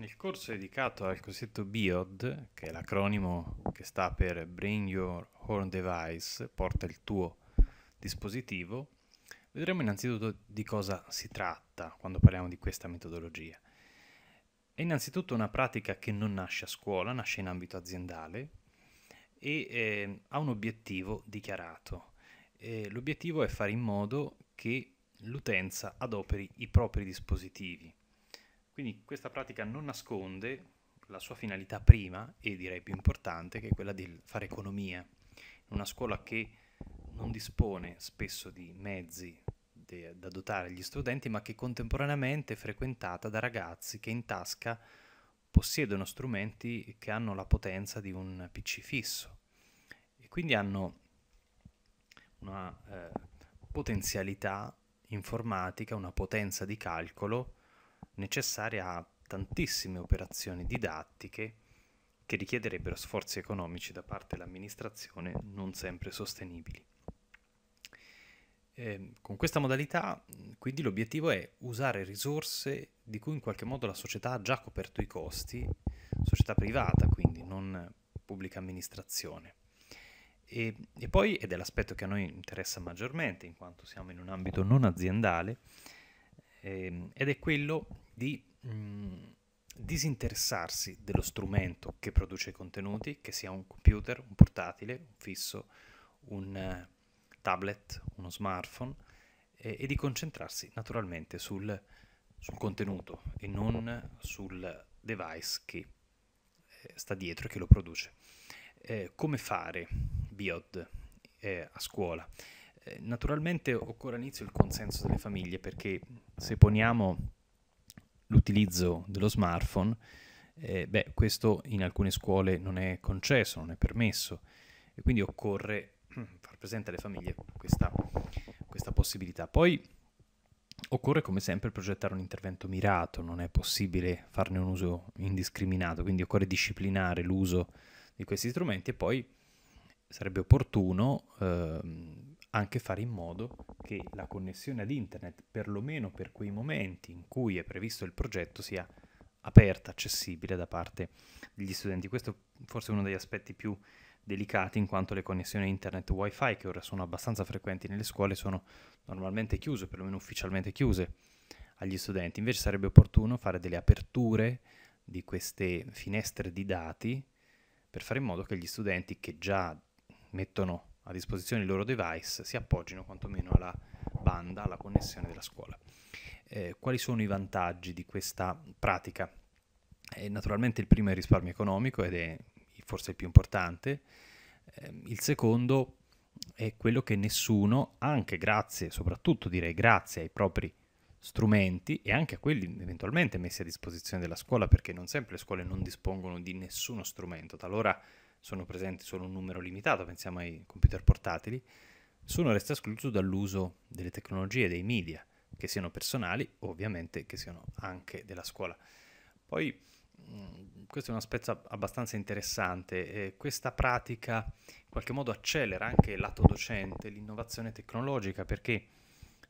Nel corso dedicato al cosiddetto BIOD, che è l'acronimo che sta per Bring Your Horn Device, porta il tuo dispositivo, vedremo innanzitutto di cosa si tratta quando parliamo di questa metodologia. È innanzitutto una pratica che non nasce a scuola, nasce in ambito aziendale e eh, ha un obiettivo dichiarato. Eh, l'obiettivo è fare in modo che l'utenza adoperi i propri dispositivi quindi questa pratica non nasconde la sua finalità prima e direi più importante che è quella di fare economia. Una scuola che non dispone spesso di mezzi de- da dotare gli studenti, ma che contemporaneamente è frequentata da ragazzi che in tasca possiedono strumenti che hanno la potenza di un PC fisso e quindi hanno una eh, potenzialità informatica, una potenza di calcolo necessaria a tantissime operazioni didattiche che richiederebbero sforzi economici da parte dell'amministrazione non sempre sostenibili. Eh, con questa modalità, quindi, l'obiettivo è usare risorse di cui in qualche modo la società ha già coperto i costi, società privata, quindi non pubblica amministrazione. E, e poi, ed è l'aspetto che a noi interessa maggiormente, in quanto siamo in un ambito non aziendale, ehm, ed è quello di mh, mm, disinteressarsi dello strumento che produce contenuti, che sia un computer, un portatile, un fisso, un uh, tablet, uno smartphone, eh, e di concentrarsi naturalmente sul, sul, contenuto e non sul device che eh, sta dietro e che lo produce. Eh, come fare BIOD eh, a scuola? Eh, naturalmente occorre all'inizio il consenso delle famiglie perché se poniamo l'utilizzo dello smartphone, eh, beh, questo in alcune scuole non è concesso, non è permesso e quindi occorre far presente alle famiglie questa, questa possibilità. Poi occorre come sempre progettare un intervento mirato, non è possibile farne un uso indiscriminato, quindi occorre disciplinare l'uso di questi strumenti e poi sarebbe opportuno eh, anche fare in modo che la connessione ad internet, perlomeno per quei momenti in cui è previsto il progetto, sia aperta, accessibile da parte degli studenti. Questo forse è uno degli aspetti più delicati in quanto le connessioni internet wifi che ora sono abbastanza frequenti nelle scuole sono normalmente chiuse, perlomeno ufficialmente chiuse agli studenti. Invece sarebbe opportuno fare delle aperture di queste finestre di dati per fare in modo che gli studenti che già mettono a disposizione il loro device si appoggino quantomeno alla banda, alla connessione della scuola. Eh, quali sono i vantaggi di questa pratica? Eh, naturalmente il primo è il risparmio economico ed è forse il più importante, eh, il secondo è quello che nessuno, anche grazie, soprattutto direi grazie ai propri strumenti e anche a quelli eventualmente messi a disposizione della scuola, perché non sempre le scuole non dispongono di nessuno strumento, talora sono presenti solo un numero limitato, pensiamo ai computer portatili, nessuno resta escluso dall'uso delle tecnologie, dei media, che siano personali o ovviamente che siano anche della scuola. Poi mm, questo è un aspetto abbastanza interessante, eh, questa pratica in qualche modo accelera anche lato docente l'innovazione tecnologica perché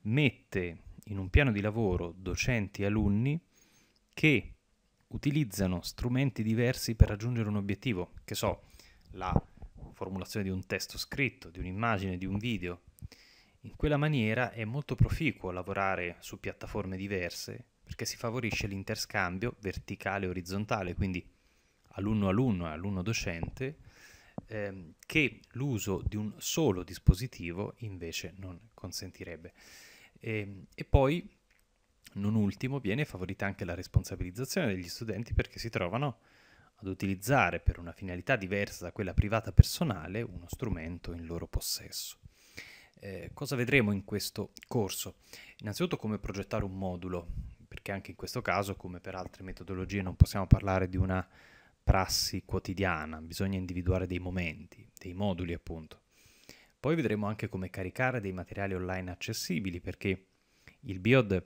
mette in un piano di lavoro docenti e alunni che utilizzano strumenti diversi per raggiungere un obiettivo, che so, la formulazione di un testo scritto, di un'immagine, di un video. In quella maniera è molto proficuo lavorare su piattaforme diverse perché si favorisce l'interscambio verticale e orizzontale, quindi alunno-alunno e alunno-docente, ehm, che l'uso di un solo dispositivo invece non consentirebbe. E, ehm, e poi, non ultimo, viene favorita anche la responsabilizzazione degli studenti perché si trovano ad utilizzare per una finalità diversa da quella privata personale uno strumento in loro possesso. Eh, cosa vedremo in questo corso? Innanzitutto come progettare un modulo, perché anche in questo caso, come per altre metodologie, non possiamo parlare di una prassi quotidiana, bisogna individuare dei momenti, dei moduli appunto. Poi vedremo anche come caricare dei materiali online accessibili, perché il BIOD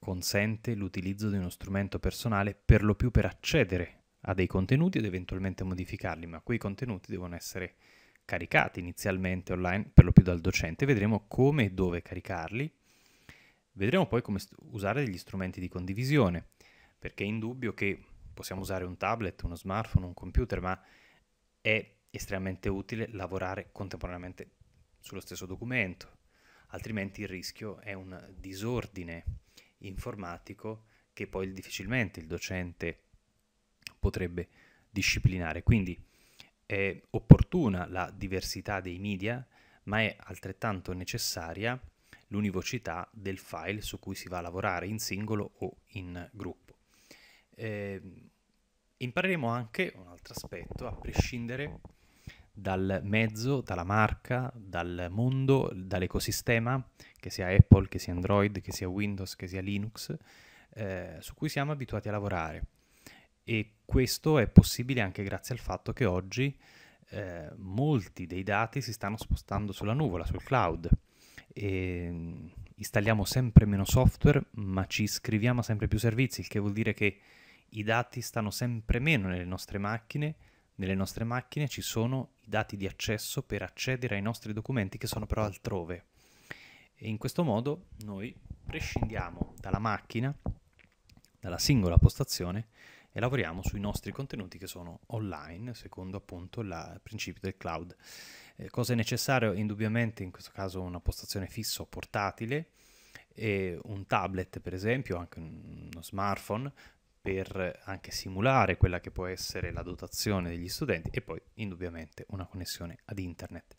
consente l'utilizzo di uno strumento personale per lo più per accedere a dei contenuti ed eventualmente modificarli, ma quei contenuti devono essere caricati inizialmente online, per lo più dal docente, vedremo come e dove caricarli, vedremo poi come usare degli strumenti di condivisione, perché è indubbio che possiamo usare un tablet, uno smartphone, un computer, ma è estremamente utile lavorare contemporaneamente sullo stesso documento, altrimenti il rischio è un disordine informatico che poi difficilmente il docente potrebbe disciplinare. Quindi è opportuna la diversità dei media, ma è altrettanto necessaria l'univocità del file su cui si va a lavorare in singolo o in gruppo. Eh, impareremo anche un altro aspetto, a prescindere dal mezzo, dalla marca, dal mondo, dall'ecosistema, che sia Apple, che sia Android, che sia Windows, che sia Linux, eh, su cui siamo abituati a lavorare e questo è possibile anche grazie al fatto che oggi eh, molti dei dati si stanno spostando sulla nuvola, sul cloud. E ehm, installiamo sempre meno software, ma ci iscriviamo a sempre più servizi, il che vuol dire che i dati stanno sempre meno nelle nostre macchine, nelle nostre macchine ci sono i dati di accesso per accedere ai nostri documenti che sono però altrove. E in questo modo noi prescindiamo dalla macchina, dalla singola postazione, e lavoriamo sui nostri contenuti che sono online secondo appunto il principio del cloud. Eh, cosa è necessario? Indubbiamente in questo caso una postazione fissa o portatile e un tablet per esempio, anche uno smartphone per anche simulare quella che può essere la dotazione degli studenti e poi indubbiamente una connessione ad internet.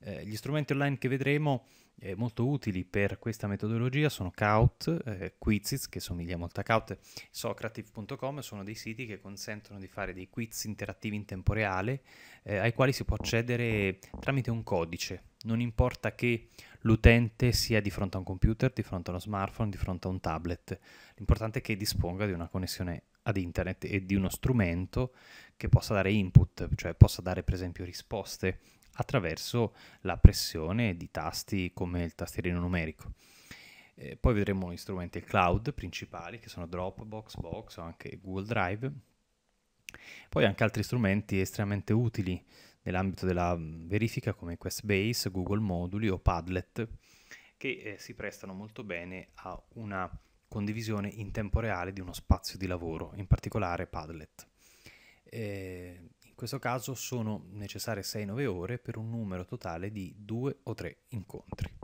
Eh, gli strumenti online che vedremo eh, molto utili per questa metodologia sono Kaut, eh, Quizziz, che somiglia molto a Kaut, Socrative.com, sono dei siti che consentono di fare dei quiz interattivi in tempo reale eh, ai quali si può accedere tramite un codice. Non importa che l'utente sia di fronte a un computer, di fronte a uno smartphone, di fronte a un tablet, l'importante è che disponga di una connessione ad internet e di uno strumento che possa dare input, cioè possa dare per esempio risposte attraverso la pressione di tasti come il tastierino numerico. Eh, poi vedremo gli strumenti cloud principali che sono Dropbox, Box o anche Google Drive. Poi anche altri strumenti estremamente utili nell'ambito della mm, verifica come Questbase, Google Moduli o Padlet che eh, si prestano molto bene a una condivisione in tempo reale di uno spazio di lavoro, in particolare Padlet. Eh, in questo caso sono necessarie 6-9 ore per un numero totale di 2 o 3 incontri.